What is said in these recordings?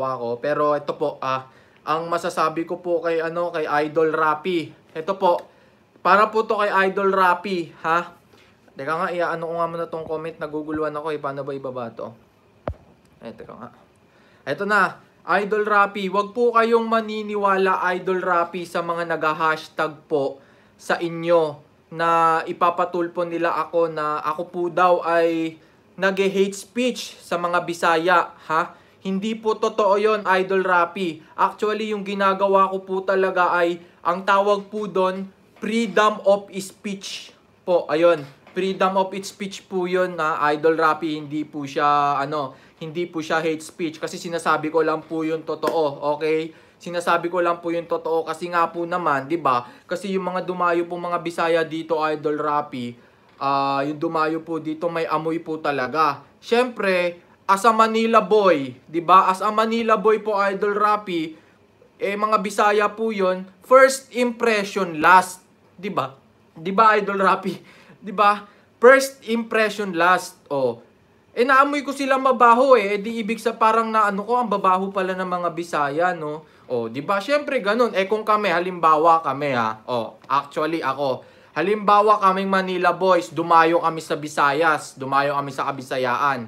naawa ko. Pero ito po, ah, ang masasabi ko po kay ano kay Idol Rapi. Ito po, para po to kay Idol Rapi, ha? Teka nga, iya, ano ko nga muna tong comment. Naguguluhan ako eh. Paano ba ibaba to? Eh, teka nga. Ito na. Idol Rapi, wag po kayong maniniwala Idol Rapi sa mga nag-hashtag po sa inyo na ipapatulpo nila ako na ako po daw ay nag hate speech sa mga Bisaya, ha? Hindi po totoo yon Idol Rapi. Actually, yung ginagawa ko po talaga ay, ang tawag po doon, freedom of speech po. Ayun, freedom of speech po yon na Idol Rapi. Hindi po siya, ano, hindi po siya hate speech. Kasi sinasabi ko lang po yung totoo, okay? Sinasabi ko lang po yung totoo kasi nga po naman, 'di ba? Kasi yung mga dumayo po mga Bisaya dito, Idol Rapi, uh, yung dumayo po dito may amoy po talaga. Siyempre, as a Manila boy, 'di ba? As a Manila boy po Idol Rapi, eh mga Bisaya po 'yon. First impression last, 'di ba? 'Di ba Idol Rapi? 'Di ba? First impression last. Oh. Eh naamoy ko sila mabaho eh. eh di ibig sa parang na ano ko ang babaho pala ng mga Bisaya, no? Oh, 'di ba? Syempre ganun. Eh kung kami halimbawa kami ha. Oh, actually ako Halimbawa kaming Manila boys, dumayo kami sa Visayas, dumayo kami sa Kabisayaan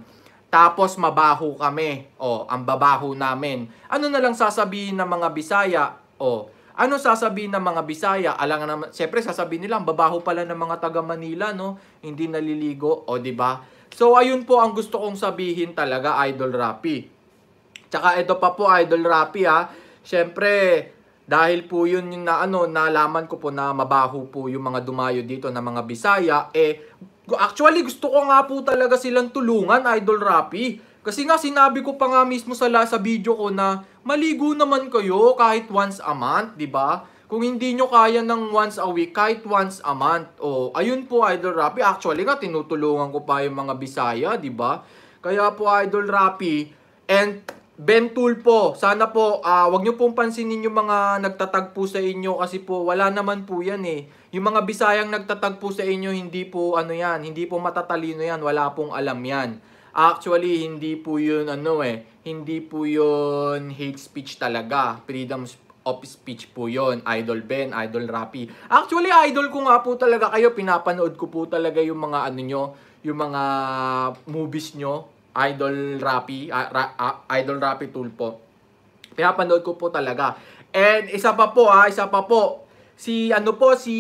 tapos mabaho kami. O, ang babaho namin. Ano na lang sasabihin ng mga Bisaya? O, ano sasabihin ng mga Bisaya? Alang naman, syempre sasabihin nila, ang babaho pala ng mga taga Manila, no? Hindi naliligo, o di ba? So ayun po ang gusto kong sabihin talaga, Idol Rapi. Tsaka ito pa po, Idol Rapi ha. Syempre, dahil po yun yung na ano, nalaman ko po na mabaho po yung mga dumayo dito na mga Bisaya, eh Actually, gusto ko nga po talaga silang tulungan, Idol Rappi. Kasi nga sinabi ko pa nga mismo sa, sa video ko na maligo naman kayo kahit once a month, 'di ba? Kung hindi nyo kaya ng once a week, kahit once a month. O, oh, ayun po Idol Rappi, actually nga tinutulungan ko pa yung mga Bisaya, 'di ba? Kaya po Idol Rappi, and Ben Tulpo, sana po uh, wag niyo pong pansinin yung mga nagtatagpo sa inyo kasi po wala naman po yan eh. Yung mga Bisayang nagtatagpo sa inyo hindi po ano yan, hindi po matatalino yan, wala pong alam yan. Actually, hindi po yun ano eh, hindi po yun hate speech talaga. Freedom of speech po yon Idol Ben, Idol Rapi. Actually, idol ko nga po talaga kayo. Pinapanood ko po talaga yung mga ano nyo, yung mga movies nyo Idol Rapi, uh, uh, Idol Rapi Tulpo. Pinapanood ko po talaga. And isa pa po ha, ah, isa pa po. Si ano po, si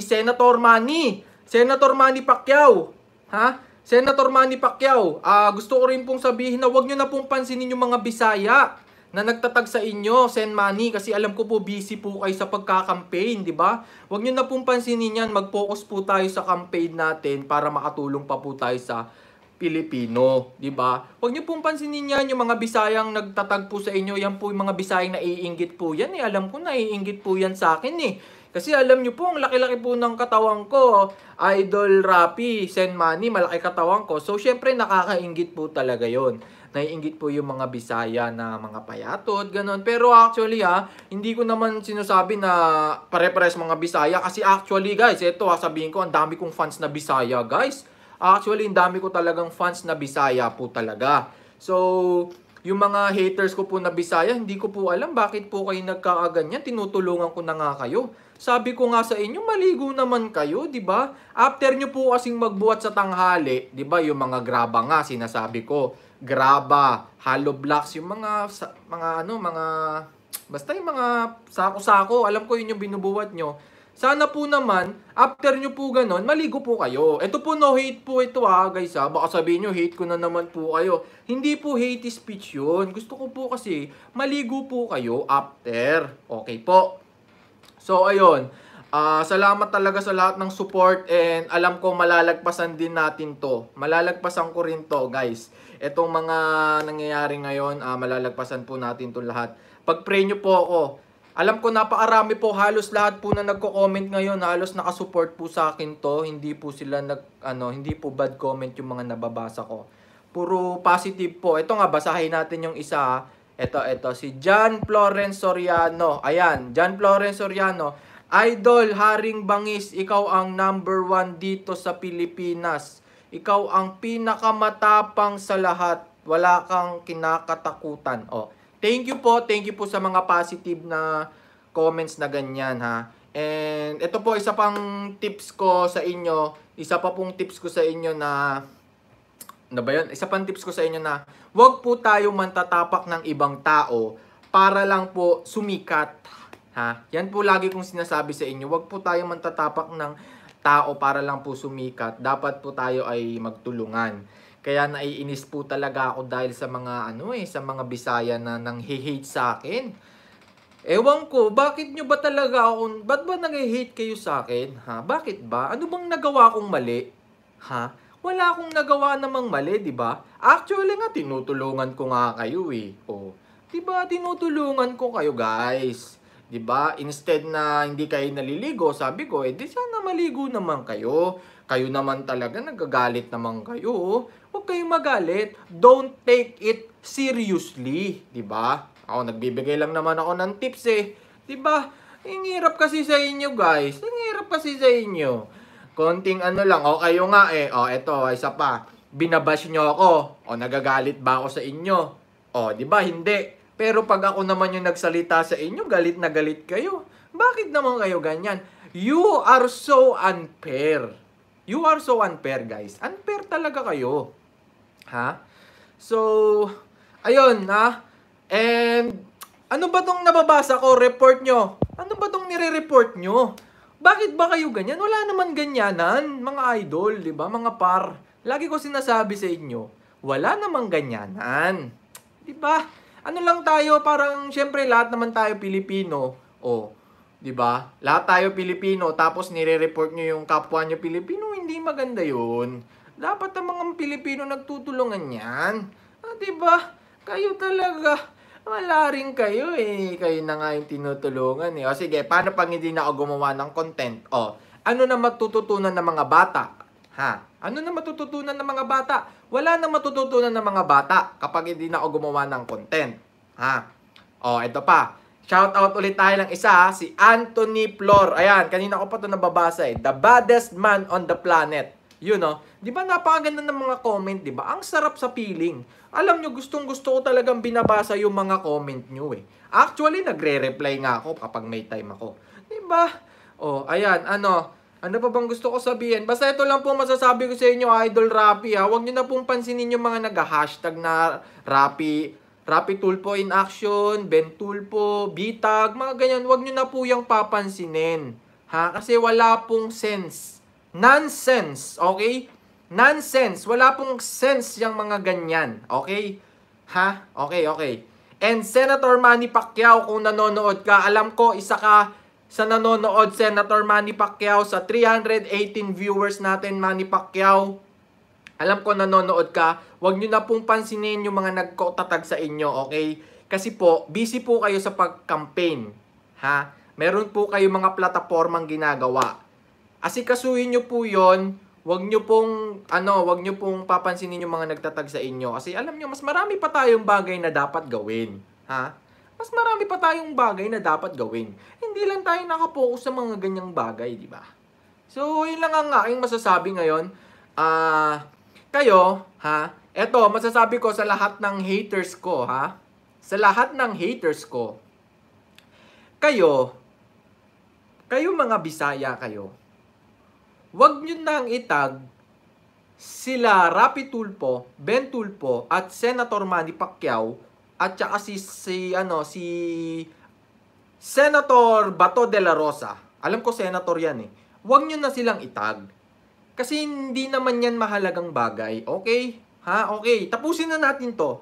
Senator Manny. Senator Manny Pacquiao. Ha? Senator Manny Pacquiao. Uh, gusto ko rin pong sabihin na wag nyo na pong pansinin yung mga Bisaya na nagtatag sa inyo, send money, kasi alam ko po busy po kayo sa pagka-campaign, di ba? Huwag niyo na pong pansinin yan, mag-focus po tayo sa campaign natin para makatulong pa po tayo sa Pilipino, 'di ba? Huwag niyo pong pansinin 'yan yung mga Bisayang nagtatagpo sa inyo. Yan po yung mga Bisayang naiinggit po 'yan eh. Alam ko naiinggit po 'yan sa akin eh. Kasi alam niyo po, ang laki-laki po ng katawan ko. Idol Rapi, Send Money, malaki katawan ko. So, syempre, nakakainggit po talaga yon Naiinggit po yung mga Bisaya na mga payatot, ganun. Pero actually ha, ah, hindi ko naman sinasabi na pare-pares mga Bisaya. Kasi actually guys, ito ha, ah, sabihin ko, ang dami kong fans na Bisaya guys. Actually, ang dami ko talagang fans na Bisaya po talaga. So, yung mga haters ko po na Bisaya, hindi ko po alam bakit po kayo nagkakaganyan. Tinutulungan ko na nga kayo. Sabi ko nga sa inyo, maligo naman kayo, 'di ba? After nyo po kasing magbuhat sa tanghali, 'di ba? Yung mga graba nga sinasabi ko, graba, hollow blocks, yung mga mga ano, mga basta yung mga sako-sako, alam ko yun yung binubuhat nyo sana po naman, after nyo po ganon, maligo po kayo. Ito po no hate po ito ha ah, guys ha. Ah. Baka sabihin nyo hate ko na naman po kayo. Hindi po hate speech yun. Gusto ko po kasi maligo po kayo after. Okay po. So ayun. Uh, salamat talaga sa lahat ng support and alam ko malalagpasan din natin to. Malalagpasan ko rin to guys. Itong mga nangyayari ngayon, uh, malalagpasan po natin to lahat. Pag-pray nyo po ako, alam ko napakarami po halos lahat po na nagko-comment ngayon, halos nakasupport po sa akin to. Hindi po sila nag ano, hindi po bad comment yung mga nababasa ko. Puro positive po. Ito nga basahin natin yung isa. Ito ito si John Florence Soriano. Ayan, John Florence Soriano. Idol Haring Bangis, ikaw ang number one dito sa Pilipinas. Ikaw ang pinakamatapang sa lahat. Wala kang kinakatakutan. Oh. Thank you po, thank you po sa mga positive na comments na ganyan ha. And ito po isa pang tips ko sa inyo, isa pa pong tips ko sa inyo na na ano ba yun? Isa pang tips ko sa inyo na huwag po tayo mantatapak ng ibang tao para lang po sumikat. Ha? Yan po lagi kong sinasabi sa inyo. Huwag po tayo mantatapak ng tao para lang po sumikat. Dapat po tayo ay magtulungan. Kaya naiinis po talaga ako dahil sa mga ano eh, sa mga Bisaya na nang hate sa akin. Ewan ko, bakit nyo ba talaga ako, ba't ba nag-hate kayo sa akin? Ha? Bakit ba? Ano bang nagawa kong mali? Ha? Wala akong nagawa namang mali, di ba? Actually nga, tinutulungan ko nga kayo eh. O, oh, di ba, tinutulungan ko kayo guys. Di ba? Instead na hindi kayo naliligo, sabi ko, eh di sana maligo naman kayo. Kayo naman talaga, nagagalit naman kayo huwag kayong magalit. Don't take it seriously, 'di ba? Ako nagbibigay lang naman ako ng tips eh, 'di ba? Ang hirap kasi sa inyo, guys. Ang hirap kasi sa inyo. Konting ano lang, o kayo nga eh. O, oh, eto, isa pa. Binabash nyo ako. O, oh, nagagalit ba ako sa inyo? O, oh, di ba? Hindi. Pero pag ako naman yung nagsalita sa inyo, galit na galit kayo. Bakit naman kayo ganyan? You are so unfair. You are so unfair, guys. Unfair talaga kayo. Ha? So, ayun, ha? And, ano ba tong nababasa ko, report nyo? Ano ba tong nire-report nyo? Bakit ba kayo ganyan? Wala naman ganyanan, mga idol, di ba? Mga par. Lagi ko sinasabi sa inyo, wala namang ganyanan. Di ba? Ano lang tayo, parang syempre lahat naman tayo Pilipino. O, di ba? Lahat tayo Pilipino, tapos nire-report nyo yung kapwa nyo Pilipino, hindi maganda yun. Dapat ang mga Pilipino nagtutulungan yan. Ah, diba? Kayo talaga. Wala rin kayo eh. Kayo na nga yung tinutulungan eh. O sige, paano pang hindi na ako gumawa ng content? O, ano na matututunan ng mga bata? Ha? Ano na matututunan ng mga bata? Wala nang matututunan ng mga bata kapag hindi na ako gumawa ng content. Ha? O, ito pa. Shout out ulit tayo lang isa, si Anthony Flor. Ayan, kanina ko pa 'to nababasa eh. The baddest man on the planet. Yun oh. 'Di ba napakaganda ng mga comment, 'di ba? Ang sarap sa feeling. Alam nyo, gustong-gusto ko talagang binabasa yung mga comment nyo eh. Actually, nagre-reply nga ako kapag may time ako. 'Di ba? Oh, ayan, ano, ano pa bang gusto ko sabihin? Basta ito lang po masasabi ko sa inyo, Idol Rappi ha. Ah. Huwag nyo na pong pansinin yung mga nag-hashtag na Rappi, Rappi Tulpo in action, Ben Tulpo, Bitag, mga ganyan. Huwag nyo na po yung papansinin. Ha? Kasi wala pong sense. Nonsense, okay? Nonsense. Wala pong sense yung mga ganyan, okay? Ha? Okay, okay. And Senator Manny Pacquiao, kung nanonood ka, alam ko isa ka sa nanonood, Senator Manny Pacquiao, sa 318 viewers natin, Manny Pacquiao. Alam ko nanonood ka, huwag nyo na pong pansinin yung mga nagkotatag sa inyo, okay? Kasi po, busy po kayo sa pag-campaign, ha? Meron po kayo mga platformang ginagawa. Asikasuhin nyo po yon Huwag nyo pong, ano, huwag nyo pong papansinin yung mga nagtatag sa inyo. Kasi alam nyo, mas marami pa tayong bagay na dapat gawin. Ha? Mas marami pa tayong bagay na dapat gawin. Hindi lang tayo nakapokus sa mga ganyang bagay, di ba? So, yun lang ang aking masasabi ngayon. Ah, uh, kayo, ha? Eto, masasabi ko sa lahat ng haters ko, ha? Sa lahat ng haters ko, kayo, kayo mga Bisaya kayo, wag nyo nang itag sila Rapi Tulpo, Ben Tulpo at Senator Manny Pacquiao at saka si, si ano si Senator Bato de la Rosa. Alam ko senator 'yan eh. Huwag niyo na silang itag. Kasi hindi naman 'yan mahalagang bagay. Okay? Ha? Okay, tapusin na natin 'to.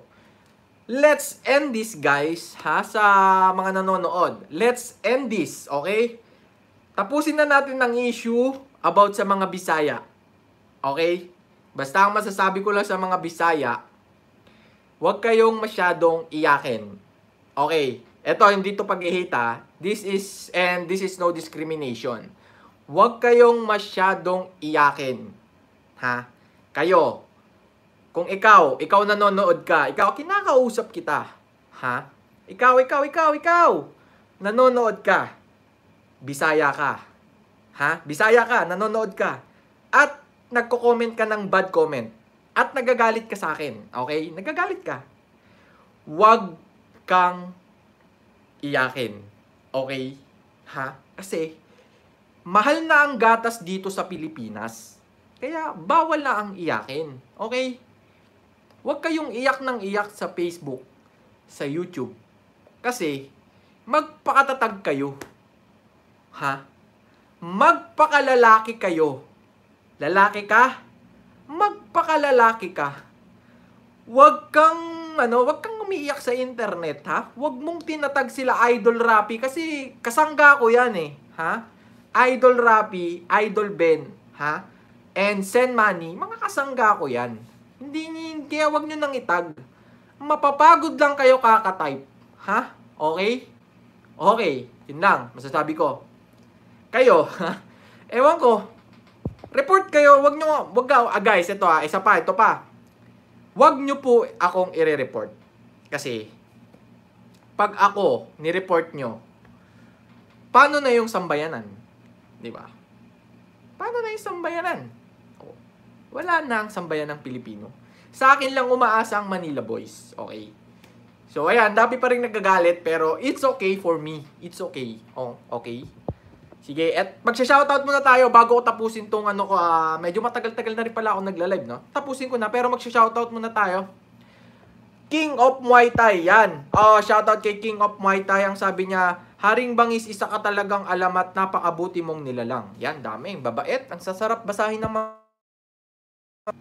Let's end this guys ha sa mga nanonood. Let's end this, okay? Tapusin na natin ang issue about sa mga Bisaya. Okay? Basta ang masasabi ko lang sa mga Bisaya, huwag kayong masyadong iyakin. Okay, ito hindi to paghihita. Ah. This is, and this is no discrimination. Huwag kayong masyadong iyakin. Ha? Kayo. Kung ikaw, ikaw nanonood ka, ikaw, kinakausap kita. Ha? Ikaw, ikaw, ikaw, ikaw. Nanonood ka. Bisaya ka ha? Bisaya ka, nanonood ka, at nagko-comment ka ng bad comment, at nagagalit ka sa akin, okay? Nagagalit ka. Huwag kang iyakin, okay? Ha? Kasi, mahal na ang gatas dito sa Pilipinas. Kaya, bawal na ang iyakin, okay? Huwag kayong iyak ng iyak sa Facebook, sa YouTube. Kasi, magpakatatag kayo. Ha? magpakalalaki kayo. Lalaki ka, magpakalalaki ka. Huwag kang, ano, huwag kang umiiyak sa internet, ha? Huwag mong tinatag sila Idol Rappi kasi kasangga ko yan, eh. Ha? Idol Rappi, Idol Ben, ha? And Send Money, mga kasangga ko yan. Hindi, kaya huwag nyo nang itag. Mapapagod lang kayo kakatype. Ha? Okay? Okay. Yun lang. Masasabi ko. Kayo, ha? Ewan ko. Report kayo. Wag nyo, wag ka, ah, guys, ito ah, isa pa, ito pa. Wag nyo po akong i report Kasi, pag ako, ni-report nyo, paano na yung sambayanan? Di ba? Paano na yung sambayanan? Oh, wala na ang sambayanan ng Pilipino. Sa akin lang umaasa ang Manila Boys. Okay? So, ayan, dami pa rin nagagalit, pero it's okay for me. It's okay. Oh, okay? Sige, at magsha-shoutout muna tayo bago ko tapusin tong ano ko, uh, medyo matagal-tagal na rin pala ako nagla-live, no? Tapusin ko na, pero magsha-shoutout muna tayo. King of Muay Thai, yan. Oh, shoutout kay King of Muay Thai. Ang sabi niya, Haring Bangis, isa ka talagang alamat, napakabuti mong nilalang. Yan, dami. Babait. Ang sasarap basahin ng mga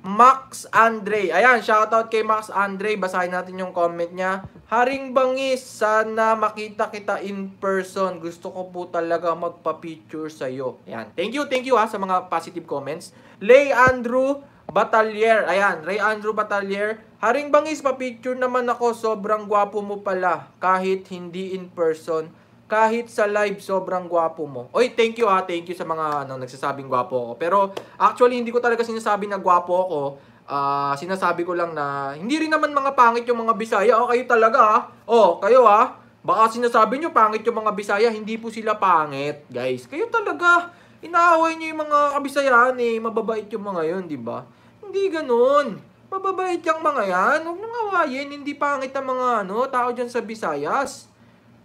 Max Andre. Ayan, shoutout kay Max Andre. Basahin natin yung comment niya. Haring Bangis, sana makita kita in person. Gusto ko po talaga magpa-picture sa'yo. Ayan, thank you, thank you ha sa mga positive comments. Lay Andrew Batalier. Ayan, Ray Andrew Batalier. Haring Bangis, pa-picture naman ako. Sobrang gwapo mo pala. Kahit hindi in person kahit sa live sobrang gwapo mo. Oy, thank you ah, thank you sa mga ano, nagsasabing gwapo ako. Pero actually hindi ko talaga sinasabi na gwapo ako. Uh, sinasabi ko lang na hindi rin naman mga pangit yung mga Bisaya. O oh, kayo talaga ah. Oh, kayo ah. Baka sinasabi nyo pangit yung mga Bisaya, hindi po sila pangit, guys. Kayo talaga inaaway niyo yung mga kabisayaan eh. Mababait yung mga yun, di ba? Hindi ganoon. Mababait yung mga yan. Huwag nang awayin. Hindi pangit ang mga ano, tao dyan sa Bisayas.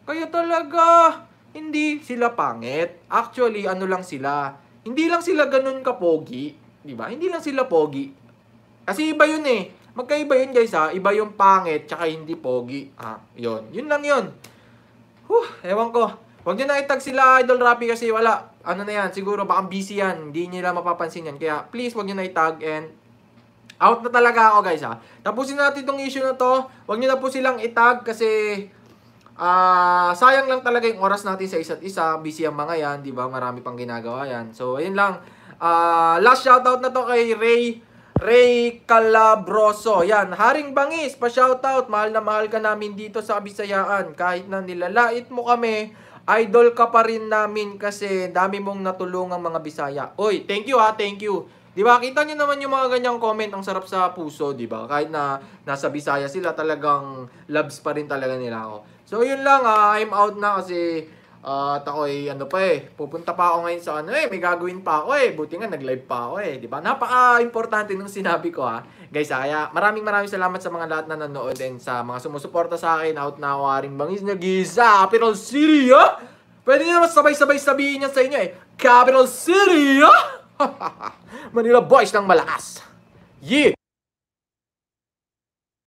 Kaya talaga, hindi sila pangit. Actually, ano lang sila. Hindi lang sila ganun kapogi. Di ba? Hindi lang sila pogi. Kasi iba yun eh. Magkaiba yun guys ha. Iba yung pangit tsaka hindi pogi. Ah, yun. Yun lang yun. Huh, ewan ko. Huwag nyo na itag sila Idol Rappi kasi wala. Ano na yan, siguro baka busy yan. Hindi nila mapapansin yan. Kaya please huwag nyo na itag and out na talaga ako guys ha. Tapusin natin itong issue na to. Huwag nyo na po silang itag kasi Ah, sayang lang talaga yung oras natin sa isa't isa. Busy ang mga 'yan, 'di ba? Marami pang ginagawa 'yan. So, ayun lang. Ah, uh, last shoutout na to kay Ray Ray Calabroso. Yan, Haring Bangis, pa-shoutout. Mahal na mahal ka namin dito sa Bisayaan. Kahit na nilalait mo kami, idol ka pa rin namin kasi dami mong natulungang mga Bisaya. Oy, thank you ha, thank you. 'Di ba? Kita niyo naman yung mga ganyang comment, ang sarap sa puso, 'di ba? Kahit na nasa Bisaya sila, talagang loves pa rin talaga nila ako. So 'yun lang, uh, I'm out na kasi uh, ah, takoy ano pa eh, pupunta pa ako ngayon sa ano eh, may gagawin pa ako eh. Buti nga nag-live pa ako eh, 'di ba? Napaka-importante nung sinabi ko ha. Ah. Guys, kaya maraming maraming salamat sa mga lahat na nanood din sa mga sumusuporta sa akin. Out na ako, Aring Bangis na Giza, Capital City, ha? Pwede naman sabay-sabay sabihin niya sa inyo eh, Capital City, ha? Manila Boys ng malakas. Yeah!